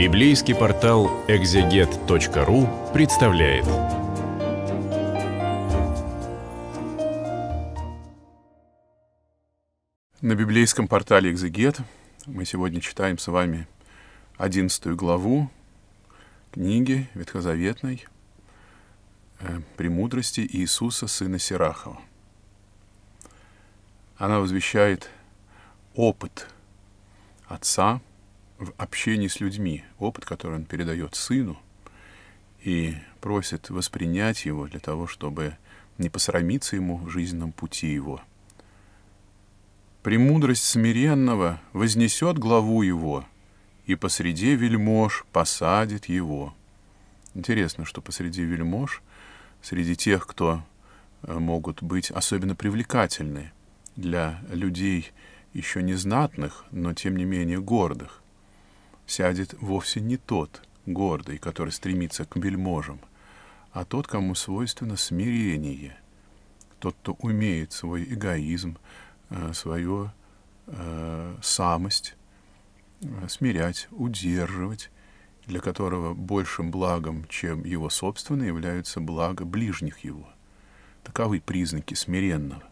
Библейский портал экзегет.ру представляет. На библейском портале «Экзегет» мы сегодня читаем с вами 11 главу книги Ветхозаветной э, «Премудрости Иисуса, сына Сирахова». Она возвещает опыт Отца – в общении с людьми, опыт, который он передает сыну, и просит воспринять его для того, чтобы не посрамиться ему в жизненном пути его. «Премудрость смиренного вознесет главу его, и посреди вельмож посадит его». Интересно, что посреди вельмож, среди тех, кто э, могут быть особенно привлекательны для людей еще не знатных, но тем не менее гордых, сядет вовсе не тот гордый, который стремится к вельможам, а тот, кому свойственно смирение, тот, кто умеет свой эгоизм, э, свою э, самость э, смирять, удерживать, для которого большим благом, чем его собственное, являются блага ближних его. Таковы признаки смиренного.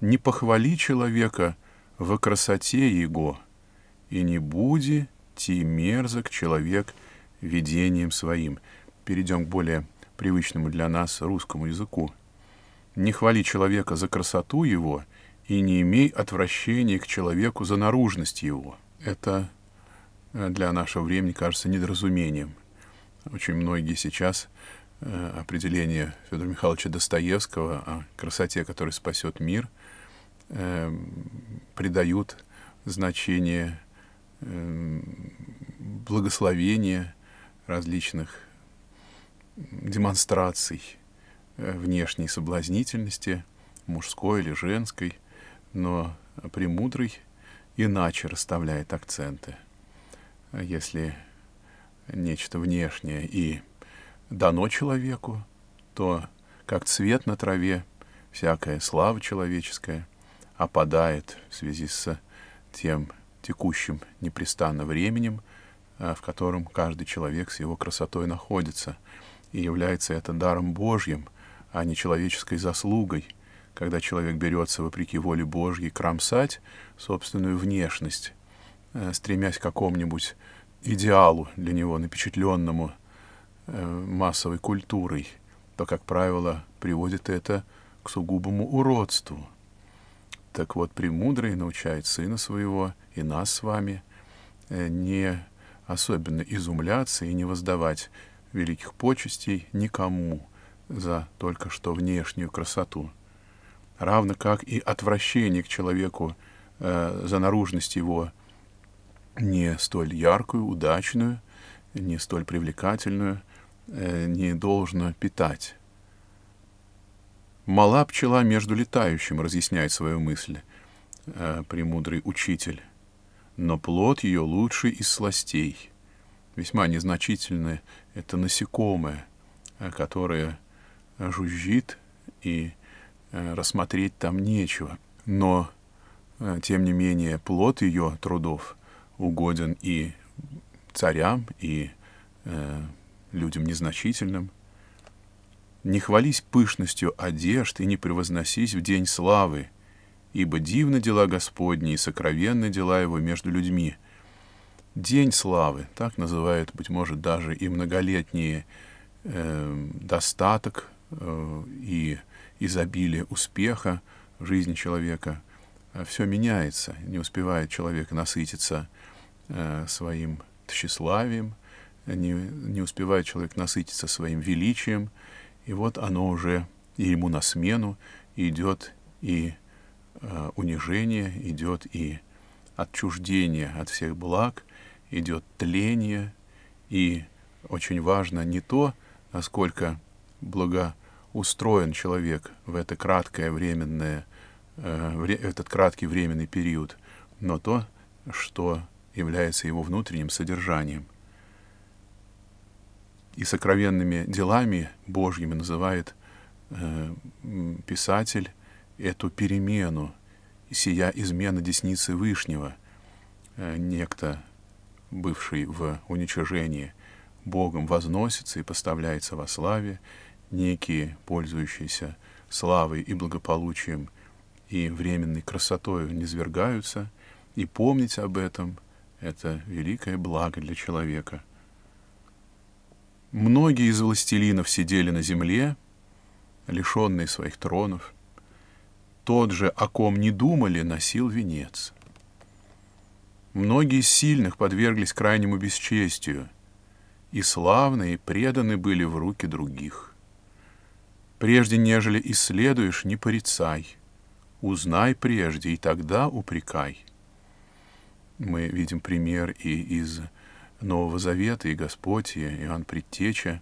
Не похвали человека во красоте его — и не буди ти мерзок человек видением своим». Перейдем к более привычному для нас русскому языку. «Не хвали человека за красоту его, и не имей отвращения к человеку за наружность его». Это э, для нашего времени кажется недоразумением. Очень многие сейчас э, определение Федора Михайловича Достоевского о красоте, которая спасет мир, э, придают значение Эм, благословения различных демонстраций э, внешней соблазнительности, мужской или женской, но премудрый иначе расставляет акценты. Если нечто внешнее и дано человеку, то как цвет на траве, всякая слава человеческая опадает в связи с тем, текущим непрестанно временем, э, в котором каждый человек с его красотой находится. И является это даром Божьим, а не человеческой заслугой, когда человек берется, вопреки воле Божьей, кромсать собственную внешность, э, стремясь к какому-нибудь идеалу для него, напечатленному э, массовой культурой, то, как правило, приводит это к сугубому уродству — так вот, премудрый научает сына своего и нас с вами э, не особенно изумляться и не воздавать великих почестей никому за только что внешнюю красоту, равно как и отвращение к человеку э, за наружность его не столь яркую, удачную, не столь привлекательную, э, не должно питать. «Мала пчела между летающим», — разъясняет свою мысль э, премудрый учитель. «Но плод ее лучший из сластей». Весьма незначительное это насекомое, э, которое жужжит, и э, рассмотреть там нечего. Но, э, тем не менее, плод ее трудов угоден и царям, и э, людям незначительным, не хвались пышностью одежд и не превозносись в день славы, ибо дивны дела Господни и сокровенны дела Его между людьми. День славы, так называют, быть может, даже и многолетний э, достаток э, и изобилие успеха в жизни человека. А Все меняется, не успевает человек насытиться э, своим тщеславием, не, не успевает человек насытиться своим величием, и вот оно уже и ему на смену идет и э, унижение, идет и отчуждение от всех благ, идет тление, и очень важно не то, насколько благоустроен человек в это краткое временное, э, вре, этот краткий временный период, но то, что является его внутренним содержанием — и сокровенными делами Божьими называет э, писатель эту перемену, сия измена десницы Вышнего, э, некто, бывший в уничижении, Богом возносится и поставляется во славе, некие, пользующиеся славой и благополучием и временной красотой низвергаются, и помнить об этом — это великое благо для человека — Многие из властелинов сидели на земле, лишенные своих тронов. Тот же, о ком не думали, носил венец. Многие из сильных подверглись крайнему бесчестию, и славные преданы были в руки других. Прежде нежели исследуешь, не порицай, узнай прежде, и тогда упрекай. Мы видим пример и из Нового Завета и Господь, и Иоанн Предтеча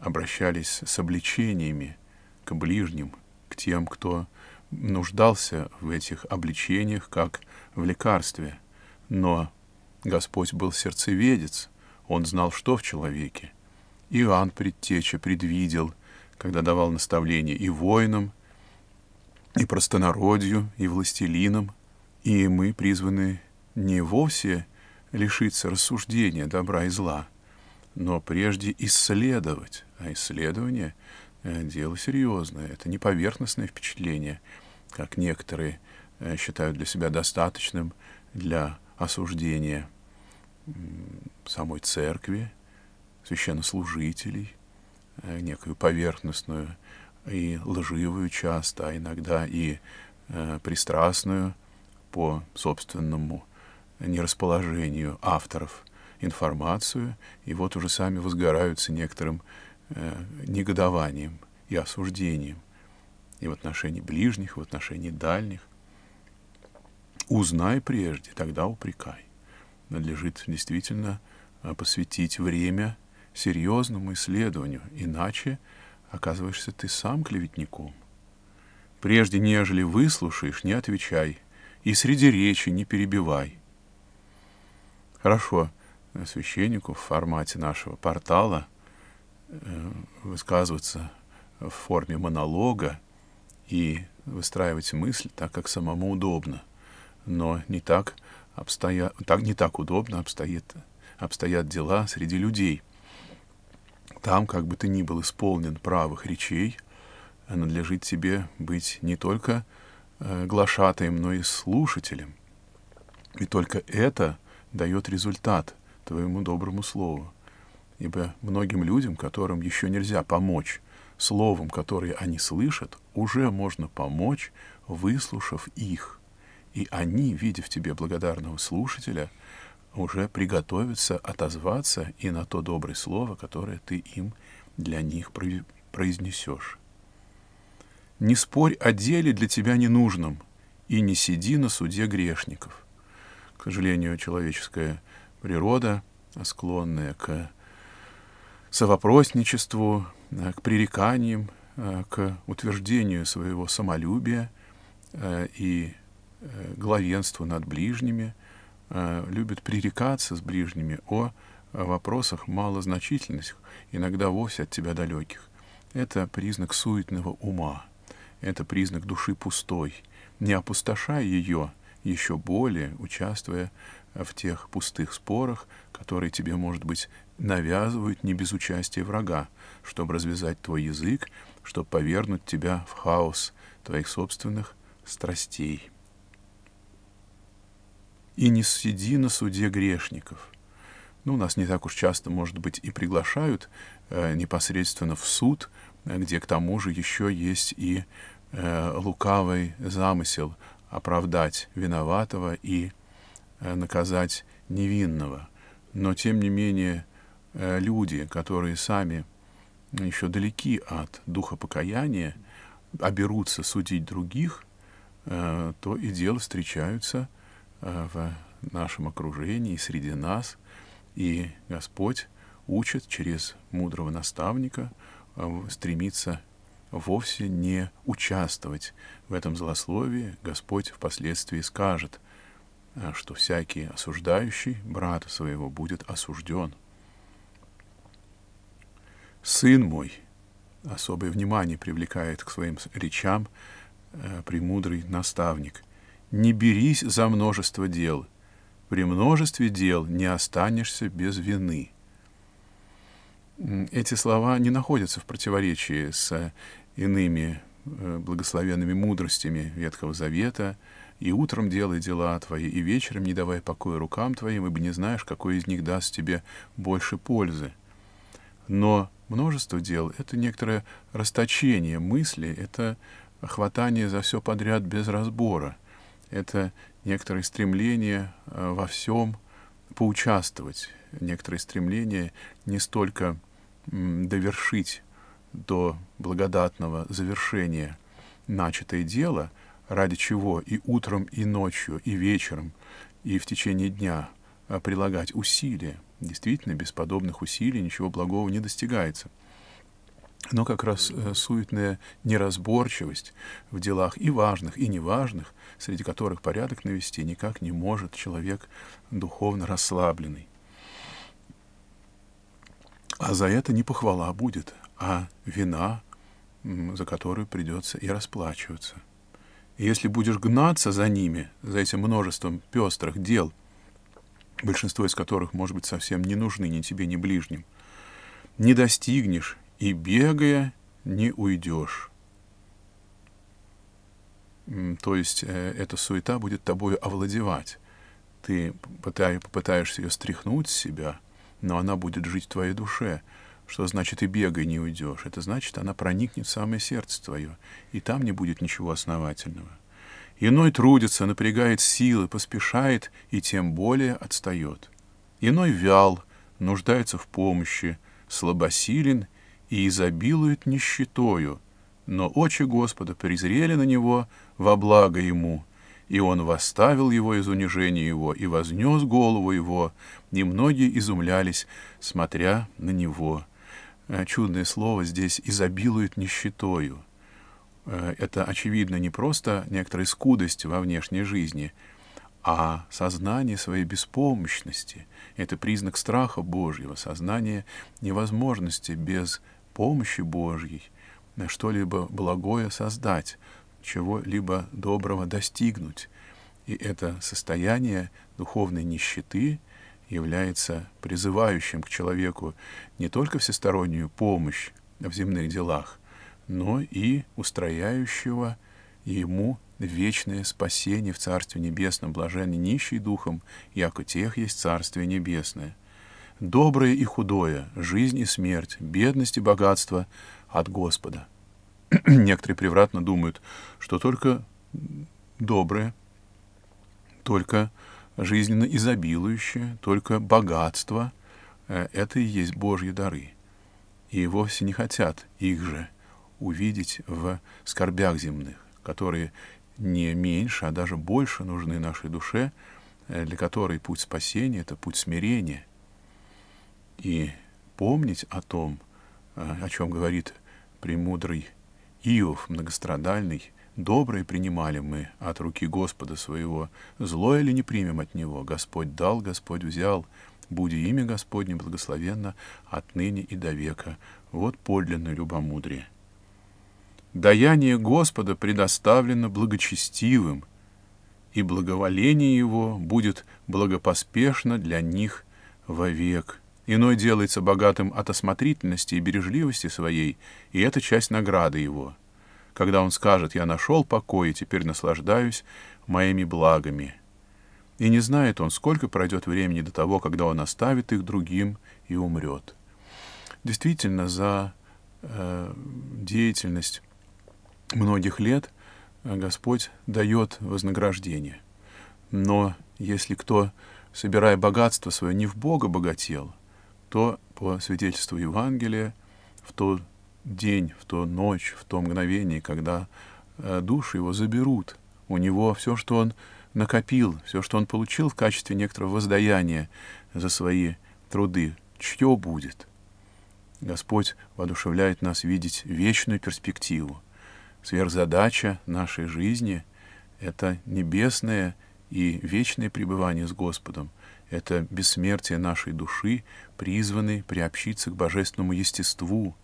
обращались с обличениями к ближним, к тем, кто нуждался в этих обличениях, как в лекарстве. Но Господь был сердцеведец, Он знал, что в человеке. Иоанн Предтеча предвидел, когда давал наставления и воинам, и простонародью, и властелинам, и мы призваны не вовсе лишиться рассуждения добра и зла, но прежде исследовать. А исследование — э, дело серьезное, это не поверхностное впечатление, как некоторые э, считают для себя достаточным для осуждения самой церкви, священнослужителей, э, некую поверхностную и лживую часто, а иногда и э, пристрастную по собственному нерасположению авторов информацию, и вот уже сами возгораются некоторым э, негодованием и осуждением и в отношении ближних, и в отношении дальних. Узнай прежде, тогда упрекай. Надлежит действительно э, посвятить время серьезному исследованию, иначе оказываешься ты сам клеветником. Прежде нежели выслушаешь, не отвечай, и среди речи не перебивай — хорошо священнику в формате нашего портала э, высказываться в форме монолога и выстраивать мысль так, как самому удобно. Но не так, обстоя... так, не так удобно обстоит... обстоят дела среди людей. Там, как бы ты ни был исполнен правых речей, надлежит тебе быть не только э, глашатаем, но и слушателем. И только это — дает результат твоему доброму слову. Ибо многим людям, которым еще нельзя помочь, словом, которые они слышат, уже можно помочь, выслушав их. И они, видя в тебе благодарного слушателя, уже приготовятся отозваться и на то доброе слово, которое ты им для них произнесешь. Не спорь о деле для тебя ненужном, и не сиди на суде грешников к сожалению, человеческая природа, а склонная к совопросничеству, э, к пререканиям, э, к утверждению своего самолюбия э, и главенству над ближними, любит пререкаться с ближними о вопросах малозначительных, иногда вовсе от тебя далеких. Это признак суетного ума, это признак души пустой. Не опустошай ее, еще более участвуя э, в тех пустых спорах, которые тебе, может быть, навязывают не без участия врага, чтобы развязать твой язык, чтобы повернуть тебя в хаос твоих собственных страстей. И не сиди на суде грешников. Ну, нас не так уж часто, может быть, и приглашают э, непосредственно в суд, э, где к тому же еще есть и э, лукавый замысел оправдать виноватого и э, наказать невинного. Но, тем не менее, э, люди, которые сами э, еще далеки от духа покаяния, оберутся судить других, то и дело встречаются в нашем окружении, среди нас. И Господь учит через мудрого наставника стремиться вовсе не участвовать в этом злословии, Господь впоследствии скажет, э, что всякий осуждающий брата своего будет осужден. «Сын мой» особое внимание привлекает к своим речам э, премудрый наставник. «Не берись за множество дел. При множестве дел не останешься без вины». Эти слова не находятся в противоречии с э, иными э, благословенными мудростями Ветхого Завета, и утром делай дела твои, и вечером не давай покоя рукам твоим, ибо не знаешь, какой из них даст тебе больше пользы. Но множество дел — это некоторое расточение мысли, это хватание за все подряд без разбора, это некоторое стремление э, во всем поучаствовать, некоторое стремление не столько довершить до благодатного завершения начатое дело, ради чего и утром, и ночью, и вечером, и в течение дня а, прилагать усилия. Действительно, без подобных усилий ничего благого не достигается. Но как раз э, суетная неразборчивость в делах и важных, и неважных, среди которых порядок навести никак не может человек духовно расслабленный. А за это не похвала будет, а вина, за которую придется и расплачиваться. И если будешь гнаться за ними, за этим множеством пестрых дел, большинство из которых, может быть, совсем не нужны ни тебе, ни ближним, не достигнешь и, бегая, не уйдешь. То есть э, эта суета будет тобою овладевать. Ты попытаешься ее стряхнуть с себя, но она будет жить в твоей душе — что значит и бегай не уйдешь. Это значит, она проникнет в самое сердце твое, и там не будет ничего основательного. Иной трудится, напрягает силы, поспешает и тем более отстает. Иной вял, нуждается в помощи, слабосилен и изобилует нищетою, но очи Господа презрели на него во благо ему, и он восставил его из унижения его и вознес голову его, и многие изумлялись, смотря на него Э, чудное слово здесь изобилует нищетою. Э, это, очевидно, не просто некоторая скудость во внешней жизни, а сознание своей беспомощности. Это признак страха Божьего, сознание невозможности без помощи Божьей э, что-либо благое создать, чего-либо доброго достигнуть. И это состояние духовной нищеты — является призывающим к человеку не только всестороннюю помощь в земных делах, но и устрояющего ему вечное спасение в Царстве Небесном, блаженный нищий духом, яко тех есть Царствие Небесное. Доброе и худое, жизнь и смерть, бедность и богатство от Господа. Некоторые превратно думают, что только доброе, только доброе, жизненно изобилующее, только богатство э, — это и есть Божьи дары. И вовсе не хотят их же увидеть в скорбях земных, которые не меньше, а даже больше нужны нашей душе, э, для которой путь спасения — это путь смирения. И помнить о том, э, о чем говорит премудрый Иов, многострадальный, Доброе принимали мы от руки Господа своего, злое ли не примем от Него? Господь дал, Господь взял, буди имя Господне благословенно отныне и до века. Вот подлинное любомудрие. Даяние Господа предоставлено благочестивым, и благоволение Его будет благопоспешно для них вовек. Иной делается богатым от осмотрительности и бережливости своей, и это часть награды Его — когда он скажет «Я нашел покой и теперь наслаждаюсь моими благами». И не знает он, сколько пройдет времени до того, когда он оставит их другим и умрет. Действительно, за э, деятельность многих лет э, Господь дает вознаграждение. Но если кто, собирая богатство свое, не в Бога богател, то, по свидетельству Евангелия, в ту день, в ту ночь, в то мгновение, когда э, душу его заберут. У него все, что он накопил, все, что он получил в качестве некоторого воздаяния за свои труды, чье будет? Господь воодушевляет нас видеть вечную перспективу. Сверхзадача нашей жизни — это небесное и вечное пребывание с Господом. Это бессмертие нашей души, призванной приобщиться к божественному естеству —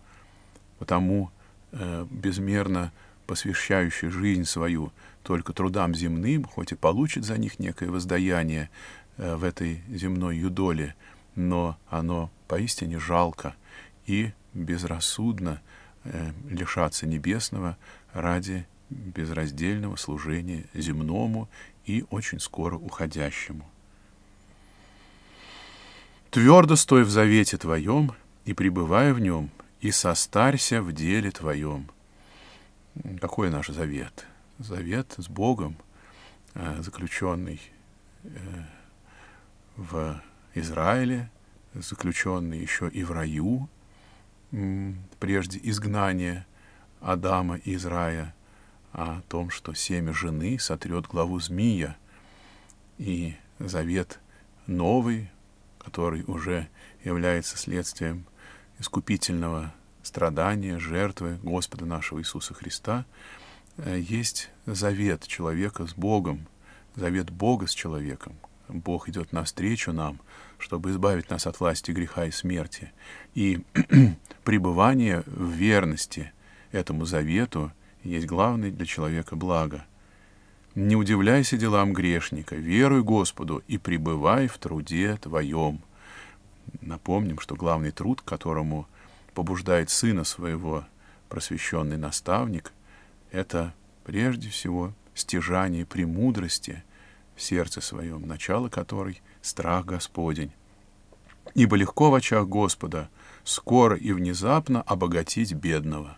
потому э, безмерно посвящающий жизнь свою только трудам земным, хоть и получит за них некое воздаяние э, в этой земной юдоле, но оно поистине жалко и безрассудно э, лишаться небесного ради безраздельного служения земному и очень скоро уходящему. Твердо стой в завете Твоем и пребывая в нем, и состарься в деле твоем. Какой наш завет? Завет с Богом, э, заключенный э, в Израиле, заключенный еще и в раю, прежде изгнания Адама и Израя, о том, что семя жены сотрет главу змея, и завет новый, который уже является следствием искупительного страдания, жертвы Господа нашего Иисуса Христа, э, есть завет человека с Богом, завет Бога с человеком. Бог идет навстречу нам, чтобы избавить нас от власти греха и смерти. И пребывание в верности этому завету есть главное для человека благо. Не удивляйся делам грешника, веруй Господу и пребывай в труде твоем. Напомним, что главный труд, которому побуждает сына своего просвещенный наставник, это прежде всего стяжание премудрости в сердце своем, начало которой — страх Господень. Ибо легко в очах Господа скоро и внезапно обогатить бедного.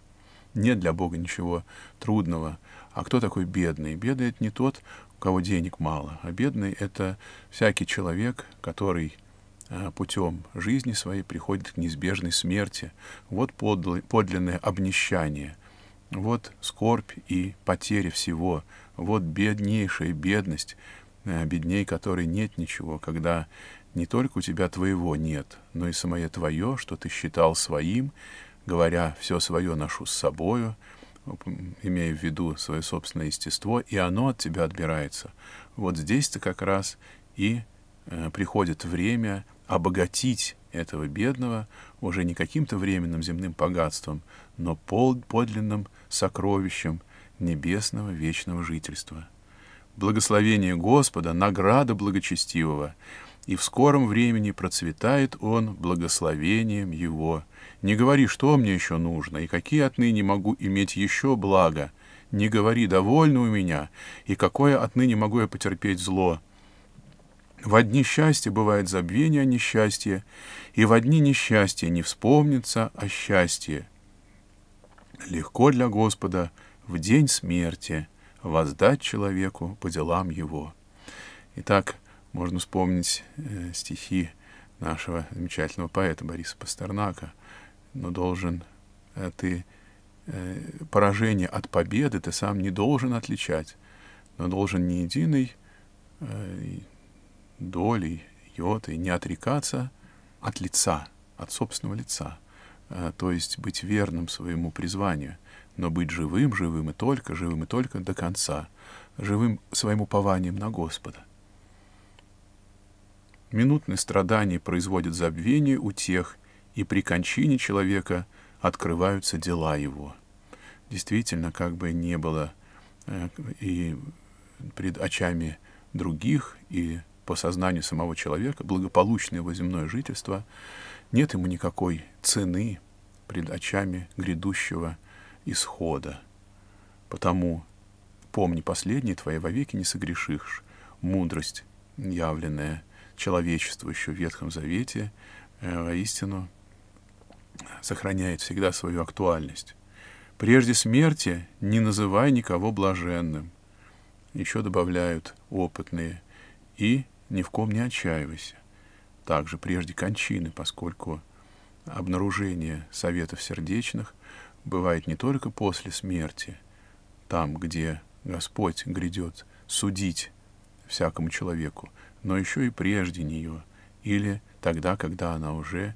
Нет для Бога ничего трудного. А кто такой бедный? Бедный — это не тот, у кого денег мало, а бедный — это всякий человек, который — Э, путем жизни своей приходит к неизбежной смерти. Вот подлинное обнищание, вот скорбь и потеря всего, вот беднейшая бедность, э, бедней которой нет ничего, когда не только у тебя твоего нет, но и самое твое, что ты считал своим, говоря «все свое ношу с собою», имея в виду свое собственное естество, и оно от тебя отбирается. Вот здесь-то как раз и Э, приходит время обогатить этого бедного уже не каким-то временным земным богатством, но подлинным сокровищем небесного вечного жительства. Благословение Господа — награда благочестивого, и в скором времени процветает он благословением его. Не говори, что мне еще нужно, и какие отныне могу иметь еще благо. Не говори, довольно у меня, и какое отныне могу я потерпеть зло. В одни счастье бывает забвение а несчастье, и в одни несчастье не вспомнится о счастье. Легко для Господа в день смерти воздать человеку по делам его. Итак, можно вспомнить э, стихи нашего замечательного поэта Бориса Пастернака. Но должен э, ты э, поражение от победы ты сам не должен отличать, но должен не единый э, доли, йоты, не отрекаться от лица, от собственного лица, э, то есть быть верным своему призванию, но быть живым, живым и только, живым и только до конца, живым своим упованием на Господа. Минутные страдания производят забвение у тех, и при кончине человека открываются дела его. Действительно, как бы не было э, и пред очами других, и по сознанию самого человека, благополучное его земное жительство, нет ему никакой цены пред очами грядущего исхода. Потому помни последнее твои вовеки не согрешишь, мудрость, явленная человечеству еще в Ветхом Завете, э, воистину сохраняет всегда свою актуальность. Прежде смерти не называй никого блаженным. Еще добавляют опытные. И ни в ком не отчаивайся. Также прежде кончины, поскольку обнаружение советов сердечных бывает не только после смерти, там, где Господь грядет судить всякому человеку, но еще и прежде нее, или тогда, когда она уже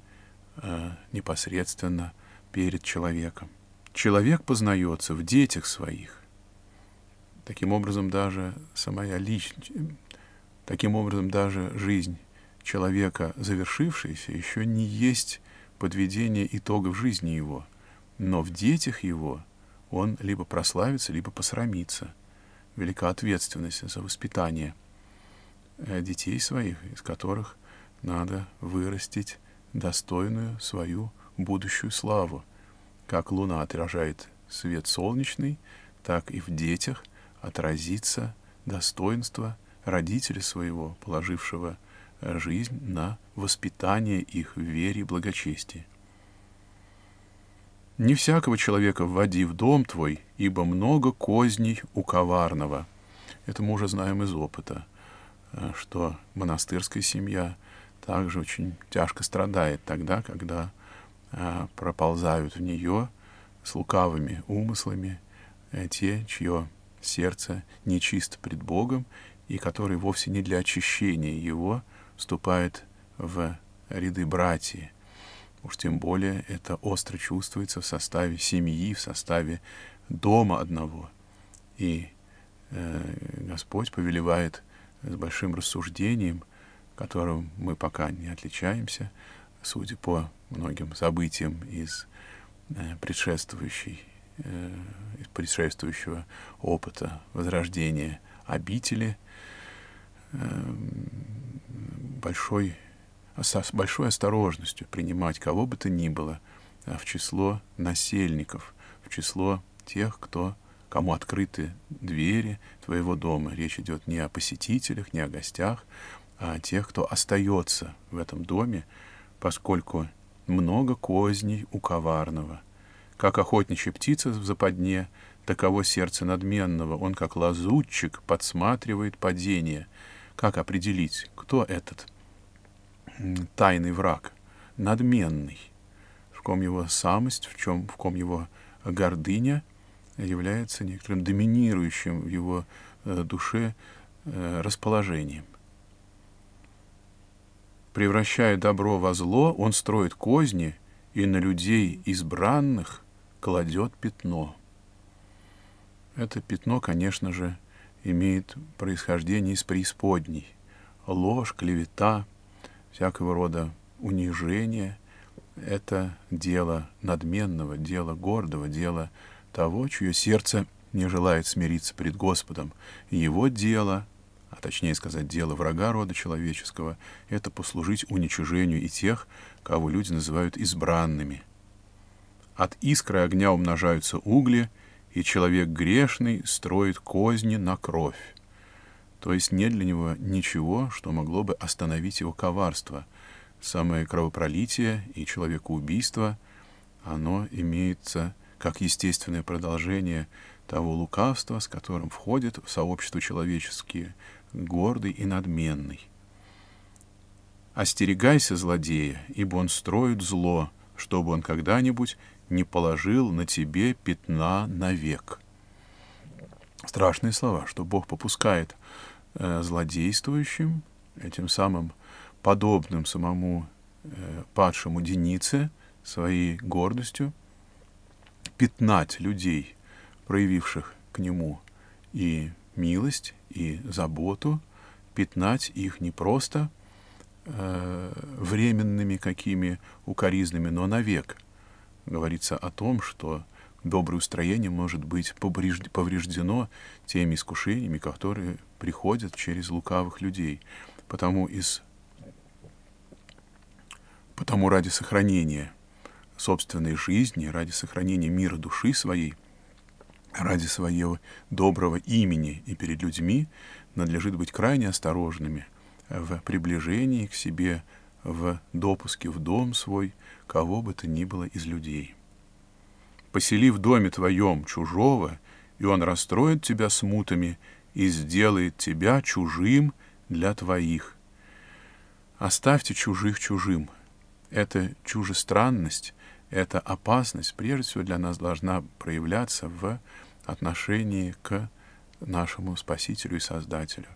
э, непосредственно перед человеком. Человек познается в детях своих. Таким образом, даже самая личность, Таким образом, даже жизнь человека, завершившаяся, еще не есть подведение итогов жизни его, но в детях его он либо прославится, либо посрамится. Велика ответственность за воспитание э, детей своих, из которых надо вырастить достойную свою будущую славу. Как луна отражает свет солнечный, так и в детях отразится достоинство – родителя своего, положившего э, жизнь на воспитание их в вере и благочестии. «Не всякого человека вводи в дом твой, ибо много козней у коварного». Это мы уже знаем из опыта, э, что монастырская семья также очень тяжко страдает тогда, когда э, проползают в нее с лукавыми умыслами те, чье сердце нечисто пред Богом и который вовсе не для очищения его вступает в ряды братья. Уж тем более это остро чувствуется в составе семьи, в составе дома одного. И э, Господь повелевает с большим рассуждением, которым мы пока не отличаемся, судя по многим событиям из э, предшествующей э, из предшествующего опыта возрождения обители – Э, большой, с большой осторожностью принимать кого бы то ни было а в число насельников, в число тех, кто, кому открыты двери твоего дома. Речь идет не о посетителях, не о гостях, а о тех, кто остается в этом доме, поскольку много козней у коварного. Как охотничья птица в западне, таково сердце надменного. Он, как лазутчик, подсматривает падение — как определить, кто этот тайный враг, надменный, в ком его самость, в, чем, в ком его гордыня является некоторым доминирующим в его э, душе э, расположением. Превращая добро во зло, он строит козни и на людей избранных кладет пятно. Это пятно, конечно же, имеет происхождение из преисподней. Ложь, клевета, всякого рода унижение — это дело надменного, дело гордого, дело того, чье сердце не желает смириться пред Господом. Его дело, а точнее сказать, дело врага рода человеческого, это послужить уничижению и тех, кого люди называют избранными. От искры огня умножаются угли — и человек грешный строит козни на кровь. То есть нет для него ничего, что могло бы остановить его коварство. Самое кровопролитие и человекоубийство, оно имеется как естественное продолжение того лукавства, с которым входит в сообщество человеческие, гордый и надменный. «Остерегайся злодея, ибо он строит зло, чтобы он когда-нибудь не положил на тебе пятна навек. Страшные слова, что Бог попускает э, злодействующим, этим самым подобным самому э, падшему Денице, своей гордостью, пятнать людей, проявивших к нему и милость, и заботу, пятнать их не просто э, временными какими укоризнами, но навек — говорится о том, что доброе устроение может быть повреждено теми искушениями, которые приходят через лукавых людей. Потому, из, потому ради сохранения собственной жизни, ради сохранения мира души своей, ради своего доброго имени и перед людьми надлежит быть крайне осторожными в приближении к себе в допуске в дом свой кого бы то ни было из людей. Посели в доме твоем чужого, и он расстроит тебя смутами и сделает тебя чужим для твоих. Оставьте чужих чужим. Эта чужестранность, эта опасность прежде всего для нас должна проявляться в отношении к нашему Спасителю и Создателю.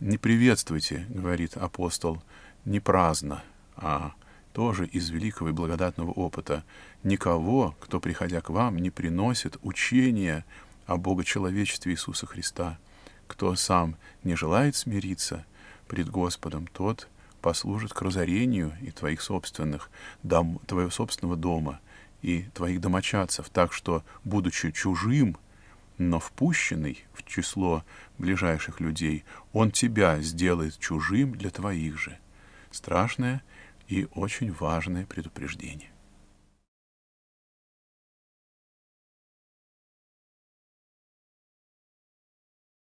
«Не приветствуйте, — говорит апостол, — не праздно, а тоже из великого и благодатного опыта. Никого, кто, приходя к вам, не приносит учения о Богочеловечестве Иисуса Христа. Кто сам не желает смириться пред Господом, тот послужит к разорению и твоих собственных, дом, твоего собственного дома и твоих домочадцев, так что, будучи чужим, но впущенный в число ближайших людей, он тебя сделает чужим для твоих же страшное и очень важное предупреждение.